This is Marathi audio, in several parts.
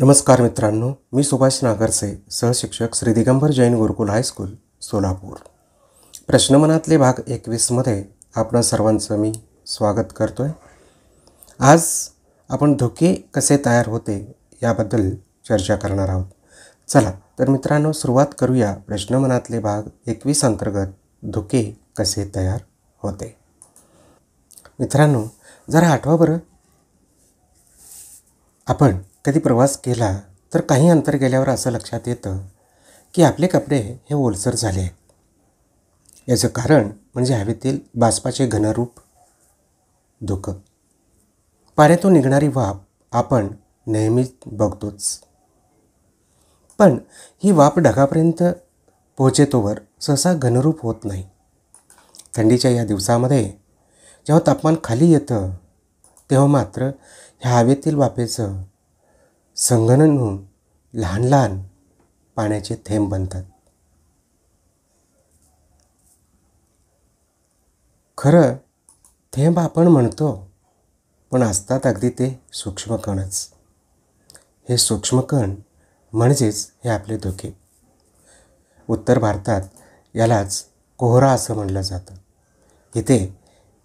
नमस्कार मित्रांनो मी सुभाष नागरसे सहशिक्षक श्री दिगंबर जैन गुरुकुल हायस्कूल सोलापूर प्रश्नमनातले भाग एकवीसमध्ये आपण सर्वांचं मी स्वागत करतो आहे आज आपण धोके कसे तयार होते याबद्दल चर्चा करणार आहोत चला तर मित्रांनो सुरुवात करूया प्रश्नमनातले भाग एकवीस अंतर्गत धोके कसे तयार होते मित्रांनो जरा आठवा बरं आपण कधी प्रवास केला तर काही अंतर गेल्यावर असं लक्षात येतं की आपले कपडे हे ओलसर झाले आहेत याचं कारण म्हणजे हवेतील बाष्पाचे घनरूप धुकं पाण्यातून निघणारी वाप आपण नेहमीच बघतोच पण ही वाफ ढगापर्यंत पोहोचेतोवर सहसा घनरूप होत नाही थंडीच्या या दिवसामध्ये जेव्हा तापमान खाली येतं तेव्हा मात्र ह्या हवेतील वापेचं संगणन होऊन लहान लहान पाण्याचे थेंब बनतात खरं थेंब आपण म्हणतो पण असतात अगदी ते सूक्ष्मकणच हे सूक्ष्मकण म्हणजेच हे आपले धोके उत्तर भारतात यालाच कोहरा असं म्हटलं जातं इथे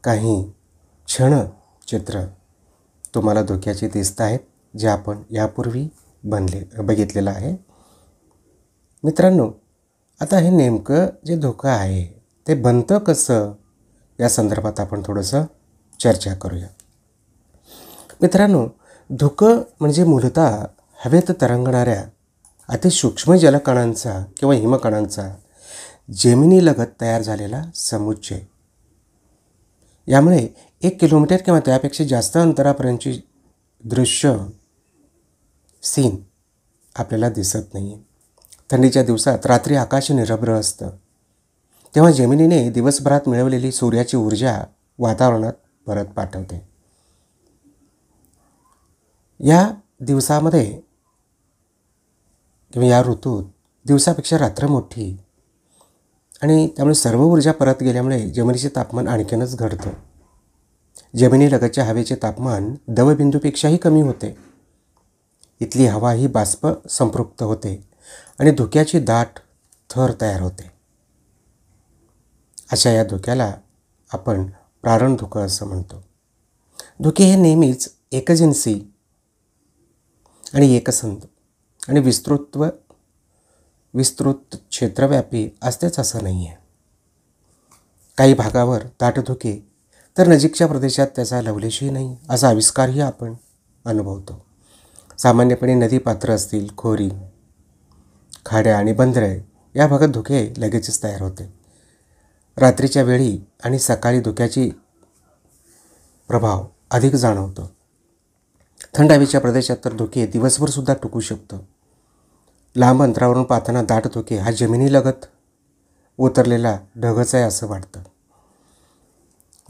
काही क्षण चित्र तुम्हाला धोक्याचे दिसत आहेत जे आपण यापूर्वी बनले बघितलेलं आहे मित्रांनो आता हे नेमकं जे धुकं आहे ते बनतं कसं या संदर्भात आपण थोडंसं चर्चा करूया मित्रांनो धुकं म्हणजे मूलतः हवेत तरंगणाऱ्या अति सूक्ष्म जलकणांचा किंवा हिमकणांचा जेमिनीलगत तयार झालेला समुच्चय यामुळे एक किलोमीटर किंवा त्यापेक्षा जास्त अंतरापर्यंतची दृश्य सीन आपल्याला दिसत नाही थंडीच्या दिवसात रात्री आकाश निरभ्र असतं तेव्हा जेमिनीने दिवसभरात मिळवलेली सूर्याची ऊर्जा वातावरणात परत पाठवते या दिवसामध्ये किंवा या ऋतूत दिवसापेक्षा रात्र मोठी आणि त्यामुळे सर्व ऊर्जा परत गेल्यामुळे जमिनीचे तापमान आणखीनच घडतं जमिनीलगतच्या हवेचे तापमान दवबिंदूपेक्षाही कमी होते इथली हवा ही बाष्प संपृक्त होते आणि धुक्याची दाट थर तयार होते अशा या धुक्याला आपण प्रारण धुकं असं म्हणतो धुके हे नेहमीच एकजिन्सी आणि एकसंत आणि विस्तृत्व विस्तृत क्षेत्रव्यापी असतेच असं नाही आहे काही भागावर धुके तर नजीकच्या प्रदेशात त्याचा लवलेशही नाही असा आविष्कारही आपण अनुभवतो सामान्यपणे नदीपात्र असतील खोरी खाड्या आणि बंदरे या भागात धुके लगेचच तयार होते रात्रीच्या वेळी आणि सकाळी धुक्याची प्रभाव अधिक जाणवतो थंड हवेच्या प्रदेशात तर धुके दिवसभरसुद्धा टुकू शकतं लांब अंतरावरून पाहताना दाट धुके हा जमिनीलगत उतरलेला ढगच आहे असं वाटतं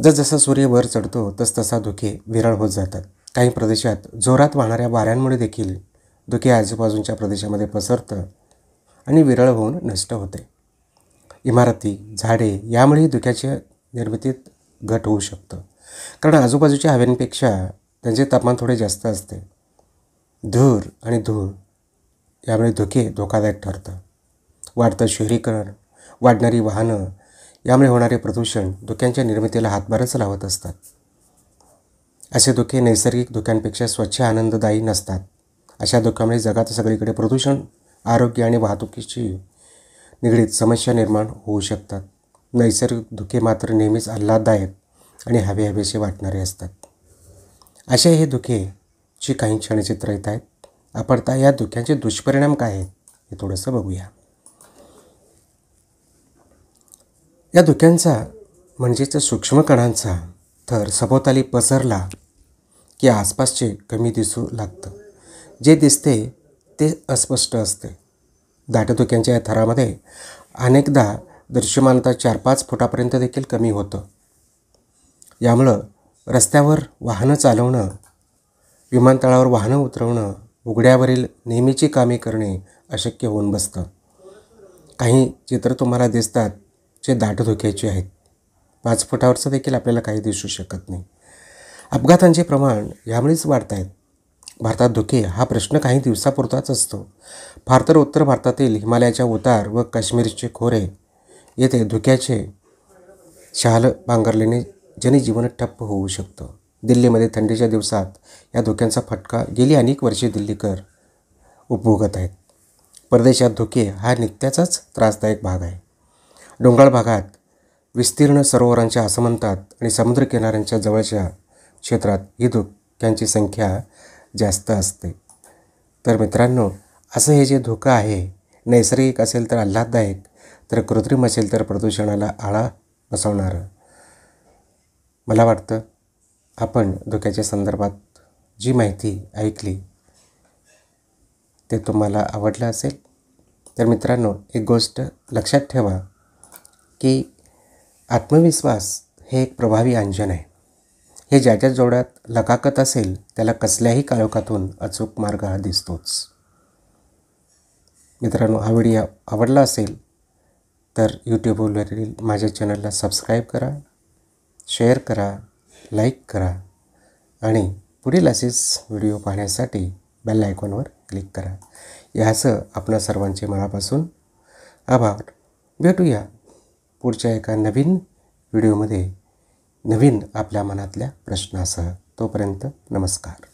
जसजसा सूर्य वर चढतो तस तसा धुके विरळ होत जातात काही प्रदेशात जोरात वाहणाऱ्या वाऱ्यांमुळे देखील धुके आजूबाजूंच्या प्रदेशामध्ये पसरतं आणि विरळ होऊन नष्ट होते इमारती झाडे यामुळेही धुक्याच्या निर्मितीत घट होऊ शकतं कारण आजूबाजूच्या हवेंपेक्षा त्यांचे तापमान थोडे जास्त असते धूर आणि धूळ यामुळे धुके धोकादायक ठरतं वाढतं शहरीकरण वाढणारी वाहनं यामुळे होणारे प्रदूषण धुक्यांच्या निर्मितीला हातभारच लावत असतात असे दुखे नैसर्गिक धुक्यांपेक्षा स्वच्छ आनंददायी नसतात अशा धुक्यामुळे जगात सगळीकडे प्रदूषण आरोग्य आणि वाहतुकीची निगडीत समस्या निर्माण होऊ शकतात नैसर्गिक धुके मात्र नेहमीच आल्हाददायक आणि हवे हवेसे वाटणारे असतात असे हे दुखेची काही क्षणचित्र येत आहेत आपण त्या या धुक्यांचे दुष्परिणाम काय आहेत हे थोडंसं बघूया या धुक्यांचा म्हणजेच सूक्ष्म कणांचा थर सभोवताली पसरला की आसपासचे कमी दिसू लागतं जे दिसते ते अस्पष्ट असते दाटधुक्यांच्या या थरामध्ये अनेकदा दृश्यमानता चार पाच फुटापर्यंत देखील कमी होतं यामुळं रस्त्यावर वाहनं चालवणं विमानतळावर वाहनं उतरवणं उघड्यावरील नेहमीची कामे करणे अशक्य होऊन बसतं काही चित्र तुम्हाला दिसतात जे दाटधुक्याचे आहेत पाच फुटावरचं देखील आपल्याला काही दिसू शकत नाही अपघातांचे प्रमाण यामुळेच वाढत आहेत भारतात धुके हा प्रश्न काही दिवसापुरताच असतो फार तर उत्तर भारतातील हिमालयाच्या उतार व काश्मीरचे खोरे येथे धुक्याचे शहाल पांघरल्याने जनजीवन ठप्प होऊ शकतं दिल्लीमध्ये थंडीच्या दिवसात या धुक्यांचा फटका गेली अनेक वर्षे दिल्लीकर उपभोगत आहेत परदेशात धुके हा नित्याचाच त्रासदायक भाग आहे डोंगराळ भागात विस्तीर्ण सरोवरांच्या आसमंतात आणि समुद्रकिनाऱ्यांच्या जवळच्या क्षेत्रात ही धोक्यांची संख्या जास्त असते तर मित्रांनो असं हे जे धोकं आहे नैसर्गिक असेल तर आल्हाददायक तर कृत्रिम असेल तर प्रदूषणाला आळा बसवणारं मला वाटतं आपण धोक्याच्या संदर्भात जी माहिती ऐकली ते तुम्हाला आवडलं असेल तर मित्रांनो एक गोष्ट लक्षात ठेवा की आत्मविश्वास हे एक प्रभावी अंजन आहे हे ज्याच्या जोड्यात लकाकत असेल त्याला कसल्याही काळोखातून अचूक मार्ग हा दिसतोच मित्रांनो हा व्हिडिओ आवडला असेल तर यूट्यूबवरील माझ्या चॅनलला सबस्क्राईब करा शेअर करा लाईक करा आणि पुढील असेच व्हिडिओ पाहण्यासाठी बेल आयकॉनवर क्लिक करा यासह आपण सर्वांचे मनापासून आभार भेटूया पुढच्या एका नवीन व्हिडिओमध्ये नवीन आपल्या मनातल्या प्रश्नासह तोपर्यंत नमस्कार